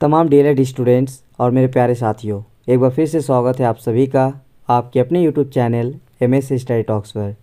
तमाम D students और मेरे प्यारे साथियों एक बार फिर से स्वागत है आप सभी का आपके अपने YouTube channel M S study talks पर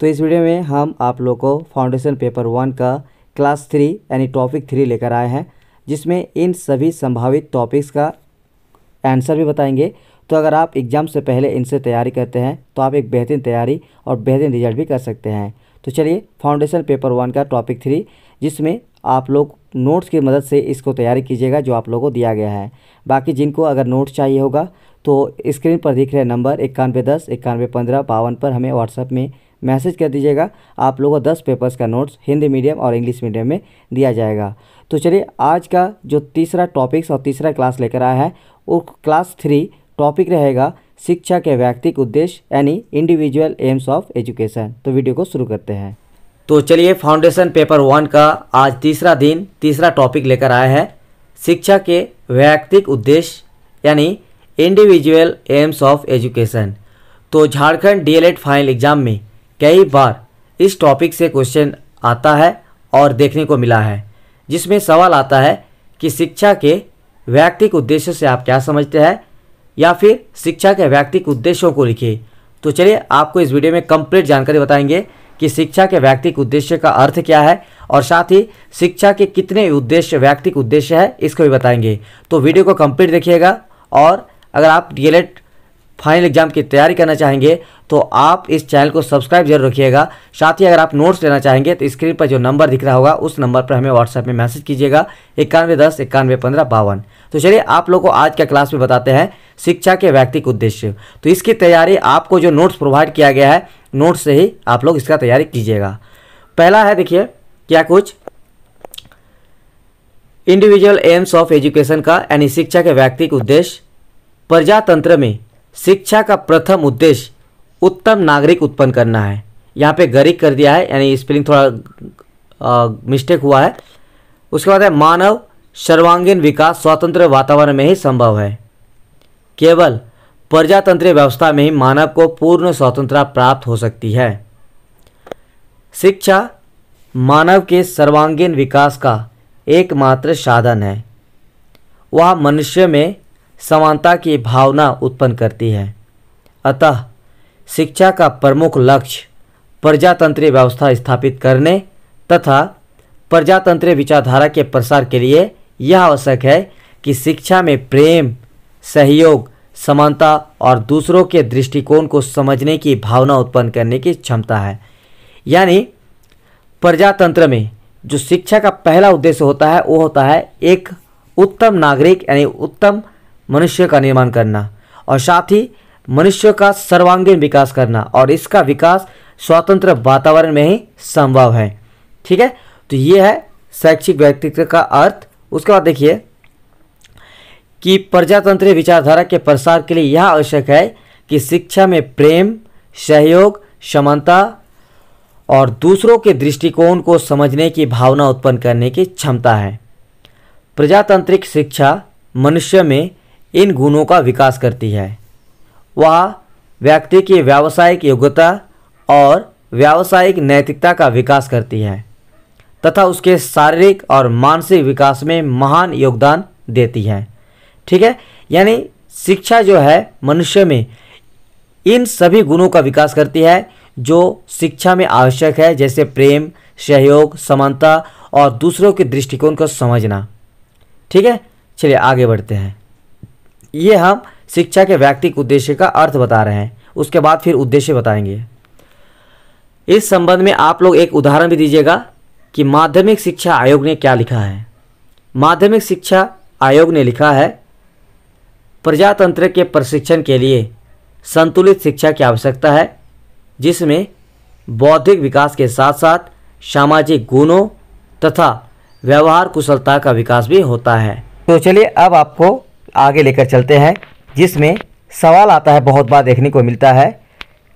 तो इस वीडियो में हम आप लोग को फाउंडेशन पेपर वन का क्लास थ्री यानी टॉपिक थ्री लेकर आए हैं जिसमें इन सभी संभावित टॉपिक्स का आंसर भी बताएंगे तो अगर आप एग्ज़ाम से पहले इनसे तैयारी करते हैं तो आप एक बेहतरीन तैयारी और बेहतरीन रिजल्ट भी कर सकते हैं तो चलिए फाउंडेशन पेपर वन का टॉपिक थ्री जिसमें आप लोग नोट्स की मदद से इसको तैयारी कीजिएगा जो आप लोगों को दिया गया है बाकी जिनको अगर नोट्स चाहिए होगा तो स्क्रीन पर दिख रहे नंबर इक्यानवे दस इक्यानवे पंद्रह बावन पर हमें व्हाट्सएप में मैसेज कर दीजिएगा आप लोगों को दस पेपर्स का नोट्स हिंदी मीडियम और इंग्लिश मीडियम में दिया जाएगा तो चलिए आज का जो तीसरा टॉपिक्स और तीसरा क्लास लेकर आया है वो क्लास थ्री टॉपिक रहेगा शिक्षा के व्यक्तिक उद्देश्य यानी इंडिविजुअल एम्स ऑफ एजुकेशन तो वीडियो को शुरू करते हैं तो चलिए फाउंडेशन पेपर वन का आज तीसरा दिन तीसरा टॉपिक लेकर आया है शिक्षा के व्यक्तिक उद्देश्य यानी इंडिविजुअल एम्स ऑफ एजुकेशन तो झारखंड डीएलएड फाइनल एग्ज़ाम में कई बार इस टॉपिक से क्वेश्चन आता है और देखने को मिला है जिसमें सवाल आता है कि शिक्षा के व्यक्तिक उद्देश्य से आप क्या समझते हैं या फिर शिक्षा के व्यक्तिक उद्देश्यों को लिखिए तो चलिए आपको इस वीडियो में कंप्लीट जानकारी बताएंगे कि शिक्षा के व्यक्तिक उद्देश्य का अर्थ क्या है और साथ ही शिक्षा के कितने उद्देश्य व्यक्तिक उद्देश्य है इसको भी बताएंगे तो वीडियो को कंप्लीट देखिएगा और अगर आप डीएलएड फाइनल एग्जाम की तैयारी करना चाहेंगे तो आप इस चैनल को सब्सक्राइब जरूर रखिएगा साथ ही अगर आप नोट्स लेना चाहेंगे तो स्क्रीन पर जो नंबर दिख रहा होगा उस नंबर पर हमें व्हाट्सएप में मैसेज कीजिएगा इक्यानवे दस इक्यानवे पंद्रह बावन तो चलिए आप लोग को आज का क्लास में बताते हैं शिक्षा के व्यक्तिक उद्देश्य तो इसकी तैयारी आपको जो नोट्स प्रोवाइड किया गया है नोट्स से ही आप लोग इसका तैयारी कीजिएगा पहला है देखिए क्या कुछ इंडिविजुअल एम्स ऑफ एजुकेशन का यानी शिक्षा के व्यक्तिक उद्देश्य प्रजातंत्र में शिक्षा का प्रथम उद्देश्य उत्तम नागरिक उत्पन्न करना है यहाँ पे गरीब कर दिया है यानी स्पेलिंग थोड़ा मिस्टेक हुआ है उसके बाद है मानव सर्वांगीण विकास स्वतंत्र वातावरण में ही संभव है केवल प्रजातंत्रीय व्यवस्था में ही मानव को पूर्ण स्वतंत्रता प्राप्त हो सकती है शिक्षा मानव के सर्वांगीण विकास का एकमात्र साधन है वह मनुष्य में समानता की भावना उत्पन्न करती है अतः शिक्षा का प्रमुख लक्ष्य प्रजातंत्री व्यवस्था स्थापित करने तथा प्रजातंत्रीय विचारधारा के प्रसार के लिए यह आवश्यक है कि शिक्षा में प्रेम सहयोग समानता और दूसरों के दृष्टिकोण को समझने की भावना उत्पन्न करने की क्षमता है यानी प्रजातंत्र में जो शिक्षा का पहला उद्देश्य होता है वो होता है एक उत्तम नागरिक यानी उत्तम मनुष्य का निर्माण करना और साथ ही मनुष्य का सर्वांगीण विकास करना और इसका विकास स्वतंत्र वातावरण में ही संभव है ठीक है तो ये है शैक्षिक व्यक्तित्व का अर्थ उसके बाद देखिए कि प्रजातंत्रीय विचारधारा के प्रसार के लिए यह आवश्यक है कि शिक्षा में प्रेम सहयोग समानता और दूसरों के दृष्टिकोण को समझने की भावना उत्पन्न करने की क्षमता है प्रजातांत्रिक शिक्षा मनुष्य में इन गुणों का विकास करती है वह व्यक्ति की व्यावसायिक योग्यता और व्यावसायिक नैतिकता का विकास करती है तथा उसके शारीरिक और मानसिक विकास में महान योगदान देती है ठीक है यानी शिक्षा जो है मनुष्य में इन सभी गुणों का विकास करती है जो शिक्षा में आवश्यक है जैसे प्रेम सहयोग समानता और दूसरों के दृष्टिकोण को समझना ठीक है चलिए आगे बढ़ते हैं ये हम शिक्षा के व्यक्तिक उद्देश्य का अर्थ बता रहे हैं उसके बाद फिर उद्देश्य बताएंगे इस संबंध में आप लोग एक उदाहरण भी दीजिएगा कि माध्यमिक शिक्षा आयोग ने क्या लिखा है माध्यमिक शिक्षा आयोग ने लिखा है प्रजातंत्र के प्रशिक्षण के लिए संतुलित शिक्षा की आवश्यकता है जिसमें बौद्धिक विकास के साथ साथ सामाजिक गुणों तथा व्यवहार कुशलता का विकास भी होता है तो चलिए अब आपको आगे लेकर चलते हैं जिसमें सवाल आता है बहुत बार देखने को मिलता है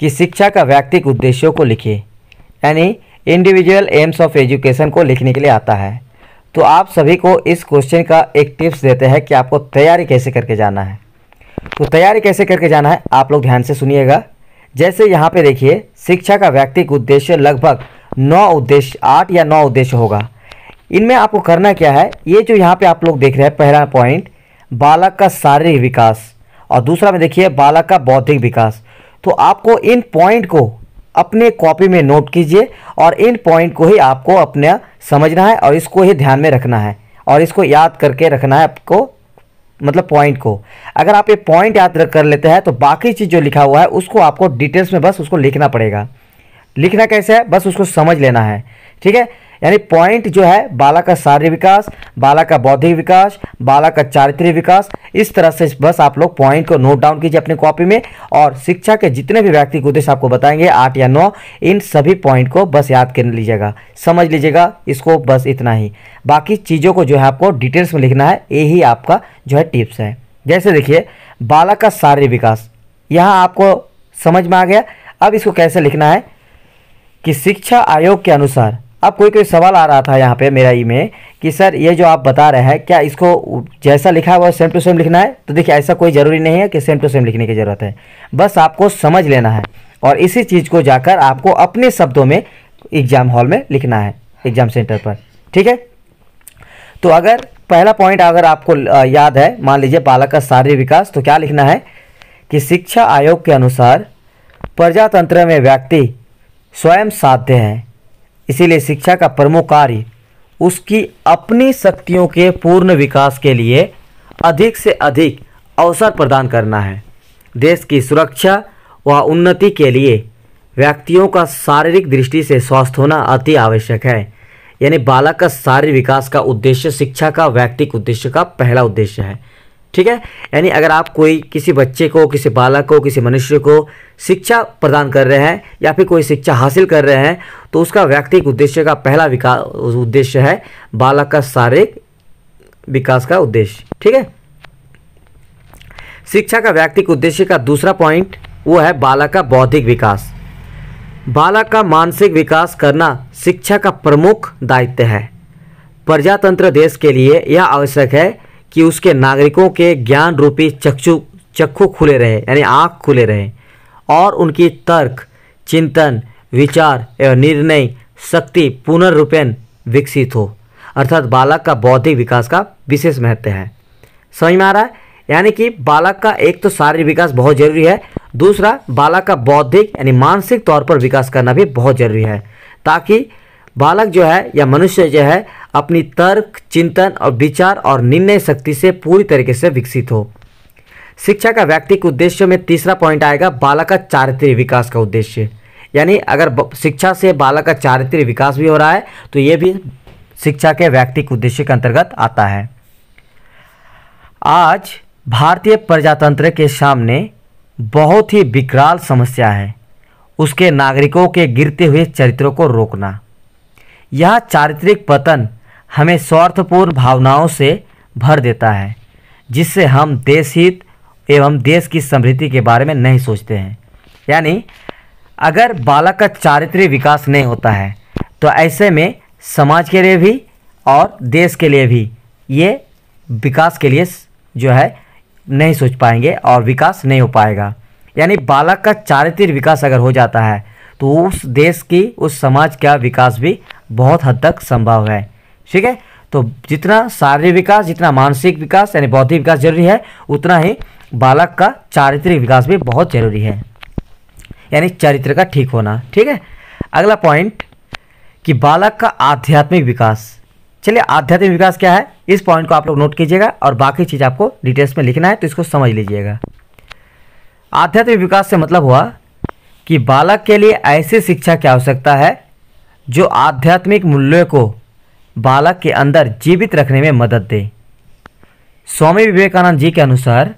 कि शिक्षा का व्यक्तिक उद्देश्यों को लिखिए यानी इंडिविजुअल एम्स ऑफ एजुकेशन को लिखने के लिए आता है तो आप सभी को इस क्वेश्चन का एक टिप्स देते हैं कि आपको तैयारी कैसे करके जाना है तो तैयारी कैसे करके जाना है आप लोग ध्यान से सुनिएगा जैसे यहाँ पे देखिए शिक्षा का व्यक्तिक उद्देश्य लगभग नौ उद्देश्य आठ या नौ उद्देश्य होगा इनमें आपको करना क्या है ये जो यहाँ पे आप लोग देख रहे हैं पहला पॉइंट बालक का शारीरिक विकास और दूसरा में देखिए बालक का बौद्धिक विकास तो आपको इन पॉइंट को अपने कॉपी में नोट कीजिए और इन पॉइंट को ही आपको अपना समझना है और इसको ही ध्यान में रखना है और इसको याद करके रखना है आपको मतलब पॉइंट को अगर आप ये पॉइंट याद कर लेते हैं तो बाकी चीज़ जो लिखा हुआ है उसको आपको डिटेल्स में बस उसको लिखना पड़ेगा लिखना कैसे है बस उसको समझ लेना है ठीक है यानी पॉइंट जो है बालक का शारीरिक विकास बालक का बौद्धिक विकास बालक का चारित्रिक विकास इस तरह से बस आप लोग पॉइंट को नोट डाउन कीजिए अपनी कॉपी में और शिक्षा के जितने भी व्यक्ति के उद्देश्य आपको बताएंगे आठ या नौ इन सभी पॉइंट को बस याद कर लीजिएगा समझ लीजिएगा इसको बस इतना ही बाकी चीज़ों को जो है आपको डिटेल्स में लिखना है यही आपका जो है टिप्स है जैसे देखिए बालक का शारीरिक विकास यहाँ आपको समझ में आ गया अब इसको कैसे लिखना है कि शिक्षा आयोग के अनुसार अब कोई कोई सवाल आ रहा था यहाँ पे मेरा ई में कि सर ये जो आप बता रहे हैं क्या इसको जैसा लिखा है वह सेम टू सेम लिखना है तो देखिए ऐसा कोई ज़रूरी नहीं है कि सेम टू सेम लिखने की ज़रूरत है बस आपको समझ लेना है और इसी चीज़ को जाकर आपको अपने शब्दों में एग्ज़ाम हॉल में लिखना है एग्ज़ाम सेंटर पर ठीक है तो अगर पहला पॉइंट अगर आपको याद है मान लीजिए बालक का शारीरिक विकास तो क्या लिखना है कि शिक्षा आयोग के अनुसार प्रजातंत्र में व्यक्ति स्वयं साध्य हैं इसीलिए शिक्षा का प्रमुख कार्य उसकी अपनी शक्तियों के पूर्ण विकास के लिए अधिक से अधिक अवसर प्रदान करना है देश की सुरक्षा व उन्नति के लिए व्यक्तियों का शारीरिक दृष्टि से स्वस्थ होना अति आवश्यक है यानी बालक का शारीरिक विकास का उद्देश्य शिक्षा का व्यक्तिक उद्देश्य का पहला उद्देश्य है ठीक है यानी अगर आप कोई किसी बच्चे को किसी बालक को किसी मनुष्य को शिक्षा प्रदान कर रहे हैं या फिर कोई शिक्षा हासिल कर रहे हैं तो उसका व्यक्तिगत उद्देश्य का पहला विकास उद्देश्य है बालक का शारीरिक विकास का उद्देश्य ठीक है शिक्षा का व्यक्तिगत उद्देश्य का दूसरा पॉइंट वो है बालक का बौद्धिक विकास बालक का मानसिक विकास करना शिक्षा का प्रमुख दायित्व है प्रजातंत्र देश के लिए यह आवश्यक है कि उसके नागरिकों के ज्ञान रूपी चक्षु चक्षु खुले रहे यानी आँख खुले रहे और उनकी तर्क चिंतन विचार एवं निर्णय शक्ति पुनर्रूपेण विकसित हो अर्थात बालक का बौद्धिक विकास का विशेष महत्व है समझ में आ रहा है यानी कि बालक का एक तो शारीरिक विकास बहुत जरूरी है दूसरा बालक का बौद्धिक यानी मानसिक तौर पर विकास करना भी बहुत जरूरी है ताकि बालक जो है या मनुष्य जो है अपनी तर्क चिंतन और विचार और निर्णय शक्ति से पूरी तरीके से विकसित हो शिक्षा का व्यक्तिक उद्देश्य में तीसरा पॉइंट आएगा बालक का चारित्रिक विकास का उद्देश्य यानी अगर शिक्षा से बालक का चारित्रिक विकास भी हो रहा है तो ये भी शिक्षा के व्यक्तिक उद्देश्य के अंतर्गत आता है आज भारतीय प्रजातंत्र के सामने बहुत ही विकराल समस्या है उसके नागरिकों के गिरते हुए चरित्रों को रोकना यह चारित्रिक पतन हमें स्वार्थपूर्ण भावनाओं से भर देता है जिससे हम देश हित एवं देश की समृद्धि के बारे में नहीं सोचते हैं यानी अगर बालक का चारित्रिक विकास नहीं होता है तो ऐसे में समाज के लिए भी और देश के लिए भी ये विकास के लिए जो है नहीं सोच पाएंगे और विकास नहीं हो पाएगा यानी बालक का चारित्रिक विकास अगर हो जाता है तो उस देश की उस समाज का विकास भी बहुत हद तक संभव है ठीक है तो जितना शारीरिक विकास जितना मानसिक विकास यानी बौद्धिक विकास जरूरी है उतना ही बालक का चारित्रिक विकास भी बहुत जरूरी है यानी चरित्र का ठीक होना ठीक है अगला पॉइंट कि बालक का आध्यात्मिक विकास चलिए आध्यात्मिक विकास क्या है इस पॉइंट को आप लोग नोट कीजिएगा और बाकी चीज़ आपको डिटेल्स में लिखना है तो इसको समझ लीजिएगा आध्यात्मिक विकास से मतलब हुआ कि बालक के लिए ऐसी शिक्षा की आवश्यकता है जो आध्यात्मिक मूल्यों को बालक के अंदर जीवित रखने में मदद दे स्वामी विवेकानंद जी के अनुसार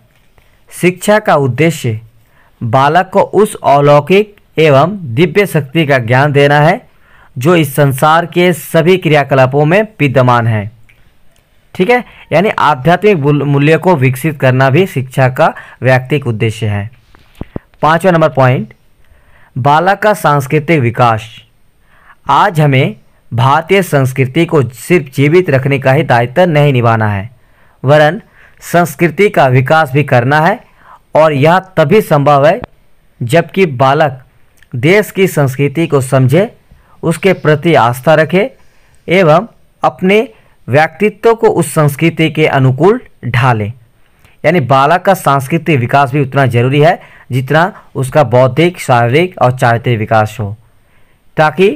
शिक्षा का उद्देश्य बालक को उस अलौकिक एवं दिव्य शक्ति का ज्ञान देना है जो इस संसार के सभी क्रियाकलापों में विद्यमान है ठीक है यानी आध्यात्मिक मूल्य को विकसित करना भी शिक्षा का व्यक्तिक उद्देश्य है पांचवा नंबर पॉइंट बालक का सांस्कृतिक विकास आज हमें भारतीय संस्कृति को सिर्फ जीवित रखने का ही दायित्व नहीं निभाना है वरन संस्कृति का विकास भी करना है और यह तभी संभव है जबकि बालक देश की संस्कृति को समझे उसके प्रति आस्था रखे एवं अपने व्यक्तित्व को उस संस्कृति के अनुकूल ढालें यानी बालक का सांस्कृतिक विकास भी उतना जरूरी है जितना उसका बौद्धिक शारीरिक और चारित्रिक विकास हो ताकि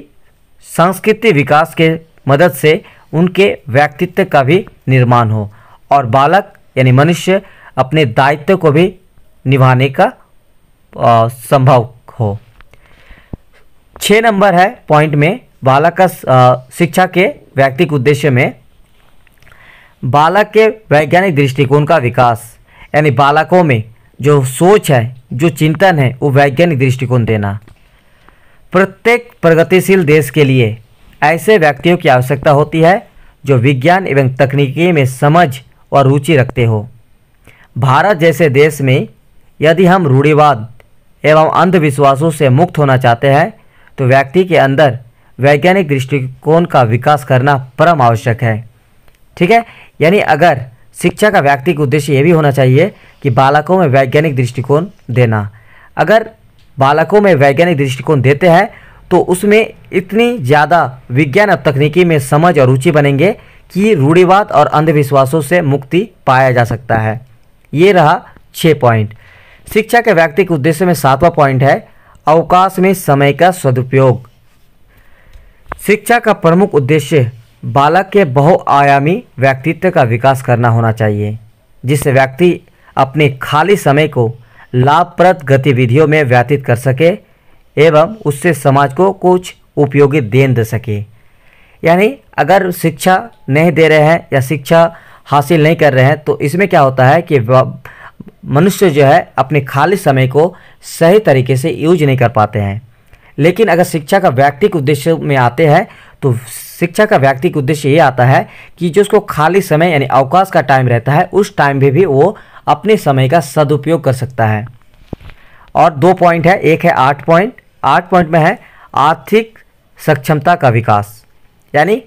सांस्कृतिक विकास के मदद से उनके व्यक्तित्व का भी निर्माण हो और बालक यानी मनुष्य अपने दायित्व को भी निभाने का आ, संभव हो छः नंबर है पॉइंट में बालक का शिक्षा के व्यक्तिक उद्देश्य में बालक के वैज्ञानिक दृष्टिकोण का विकास यानी बालकों में जो सोच है जो चिंतन है वो वैज्ञानिक दृष्टिकोण देना प्रत्येक प्रगतिशील देश के लिए ऐसे व्यक्तियों की आवश्यकता होती है जो विज्ञान एवं तकनीकी में समझ और रुचि रखते हो भारत जैसे देश में यदि हम रूढ़िवाद एवं अंधविश्वासों से मुक्त होना चाहते हैं तो व्यक्ति के अंदर वैज्ञानिक दृष्टिकोण का विकास करना परम आवश्यक है ठीक है यानी अगर शिक्षा का व्यक्तिक उद्देश्य ये भी होना चाहिए कि बालकों में वैज्ञानिक दृष्टिकोण देना अगर बालकों में वैज्ञानिक दृष्टिकोण देते हैं तो उसमें इतनी ज़्यादा विज्ञान और तकनीकी में समझ और रुचि बनेंगे कि रूढ़िवाद और अंधविश्वासों से मुक्ति पाया जा सकता है ये रहा छः पॉइंट शिक्षा के व्यक्तिक उद्देश्य में सातवां पॉइंट है अवकाश में समय का सदुपयोग शिक्षा का प्रमुख उद्देश्य बालक के बहुआयामी व्यक्तित्व का विकास करना होना चाहिए जिससे व्यक्ति अपने खाली समय को लाभप्रद गतिविधियों में व्यतीत कर सके एवं उससे समाज को कुछ उपयोगी देन दे सके यानी अगर शिक्षा नहीं दे रहे हैं या शिक्षा हासिल नहीं कर रहे हैं तो इसमें क्या होता है कि मनुष्य जो है अपने खाली समय को सही तरीके से यूज नहीं कर पाते हैं लेकिन अगर शिक्षा का व्यक्तिक उद्देश्य में आते हैं तो शिक्षा का व्यक्तिक उद्देश्य ये आता है कि जो उसको खाली समय यानी अवकाश का टाइम रहता है उस टाइम में भी, भी वो अपने समय का सदुपयोग कर सकता है और दो पॉइंट है एक है आठ पॉइंट आठ पॉइंट में है आर्थिक सक्षमता का विकास यानी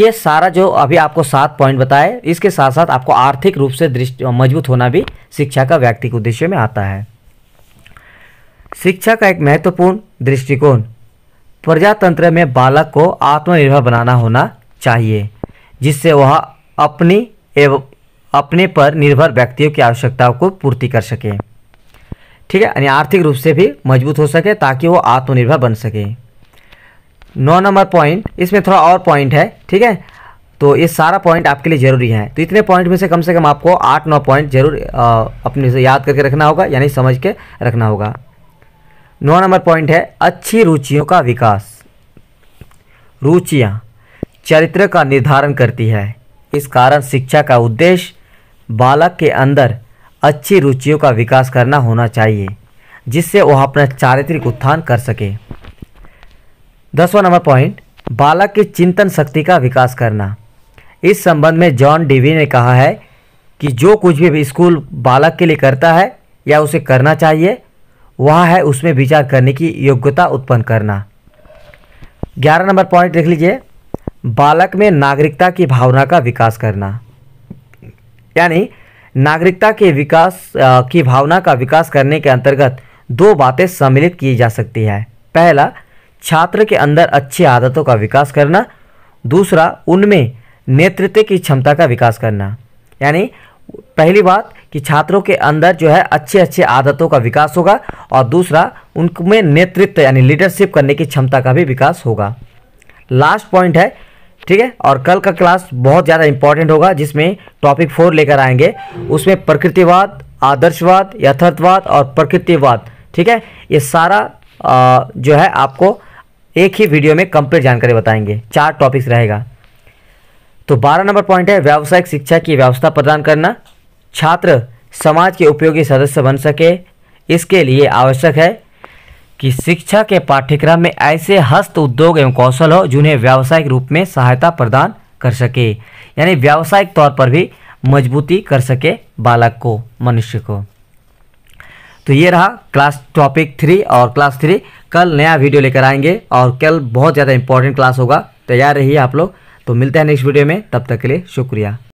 ये सारा जो अभी आपको सात पॉइंट बताए इसके साथ साथ आपको आर्थिक रूप से दृष्टि मजबूत होना भी शिक्षा का व्यक्तिक उद्देश्य में आता है शिक्षा का एक महत्वपूर्ण दृष्टिकोण प्रजातंत्र में बालक को आत्मनिर्भर बनाना होना चाहिए जिससे वह अपनी एवं अपने पर निर्भर व्यक्तियों की आवश्यकताओं को पूर्ति कर सके ठीक है यानी आर्थिक रूप से भी मजबूत हो सके ताकि वो आत्मनिर्भर बन सके नौ नंबर पॉइंट इसमें थोड़ा और पॉइंट है ठीक है तो ये सारा पॉइंट आपके लिए ज़रूरी है तो इतने पॉइंट में से कम से कम आपको आठ नौ पॉइंट जरूर अपने से याद करके रखना होगा यानी समझ के रखना होगा नौ नंबर पॉइंट है अच्छी रुचियों का विकास रुचियाँ चरित्र का निर्धारण करती है इस कारण शिक्षा का उद्देश्य बालक के अंदर अच्छी रुचियों का विकास करना होना चाहिए जिससे वह अपना चारित्रिक उत्थान कर सके दसवां नंबर पॉइंट बालक की चिंतन शक्ति का विकास करना इस संबंध में जॉन डीवी ने कहा है कि जो कुछ भी स्कूल बालक के लिए करता है या उसे करना चाहिए वह है उसमें विचार करने की योग्यता उत्पन्न करना ग्यारह नंबर पॉइंट देख लीजिए बालक में नागरिकता की भावना का विकास करना यानी नागरिकता के विकास की भावना का विकास करने के अंतर्गत दो बातें सम्मिलित की जा सकती है पहला छात्र के अंदर अच्छी आदतों का विकास करना दूसरा उनमें नेतृत्व की क्षमता का विकास करना यानी पहली बात कि छात्रों के अंदर जो है अच्छे अच्छे आदतों का विकास होगा और दूसरा उनमें नेतृत्व यानी लीडरशिप करने की क्षमता का भी विकास होगा लास्ट पॉइंट है ठीक है और कल का क्लास बहुत ज़्यादा इंपॉर्टेंट होगा जिसमें टॉपिक फोर लेकर आएंगे उसमें प्रकृतिवाद आदर्शवाद यथार्थवाद और प्रकृतिवाद ठीक है ये सारा आ, जो है आपको एक ही वीडियो में कंप्लीट जानकारी बताएंगे चार टॉपिक्स रहेगा तो बारह नंबर पॉइंट है व्यावसायिक शिक्षा की व्यवस्था प्रदान करना छात्र समाज के उपयोगी सदस्य बन सके इसके लिए आवश्यक है कि शिक्षा के पाठ्यक्रम में ऐसे हस्त उद्योग एवं कौशल हो जिन्हें व्यावसायिक रूप में सहायता प्रदान कर सके यानी व्यावसायिक तौर पर भी मजबूती कर सके बालक को मनुष्य को तो ये रहा क्लास टॉपिक थ्री और क्लास थ्री कल नया वीडियो लेकर आएंगे और कल बहुत ज़्यादा इंपॉर्टेंट क्लास होगा तैयार रहिए आप लोग तो मिलते हैं नेक्स्ट वीडियो में तब तक के लिए शुक्रिया